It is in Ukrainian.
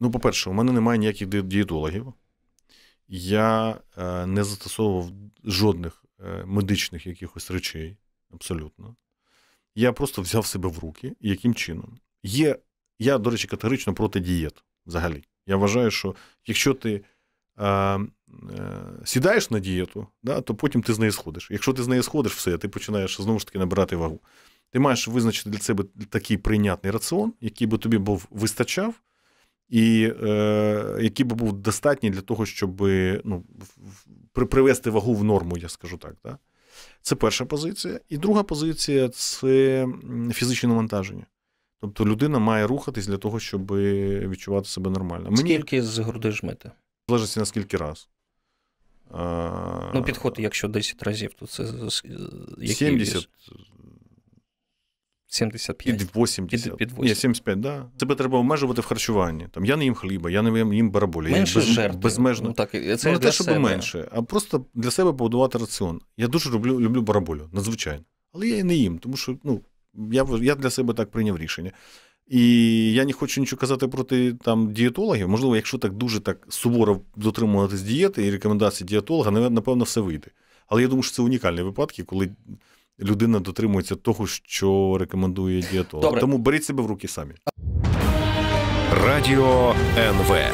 Ну, по-перше, у мене немає ніяких дієтологів. Я е, не застосовував жодних е, медичних якихось речей. Абсолютно. Я просто взяв себе в руки. Яким чином? Є, Я, до речі, категорично проти дієт взагалі. Я вважаю, що якщо ти е, е, сідаєш на дієту, да, то потім ти з неї сходиш. Якщо ти з неї сходиш, все, ти починаєш знову ж таки набирати вагу. Ти маєш визначити для себе такий прийнятний раціон, який би тобі був вистачав і е, який би був достатній для того, щоб ну, привести вагу в норму, я скажу так. Да? Це перша позиція. І друга позиція це фізичне навантаження. Тобто людина має рухатись для того, щоб відчувати себе нормально. Мені... Скільки з груди жмити? Залежить на скільки раз. Ну, підходи, якщо 10 разів, то це. 70, 75. Під 80. Під, під 80. Ні, 75, да. Тебе треба обмежувати в харчуванні. Там, я не їм хліба, я не їм бараболі. Менше без, жертв. Безмежно. Ну, так, ну, це ну, не те, щоб менше, а просто для себе побудувати раціон. Я дуже люблю люблю бараболю, надзвичайно. Але я і не їм, тому що ну, я я для себе так прийняв рішення. І я не хочу нічого казати проти там дієтологів. Можливо, якщо так дуже так суворо дотримуватись дієти і рекомендацій дієтолога, напевно, все вийде. Але я думаю, що це унікальні випадки, коли людина дотримується того, що рекомендує дієтолог. Добре. Тому беріть себе в руки самі. Радіо НВ.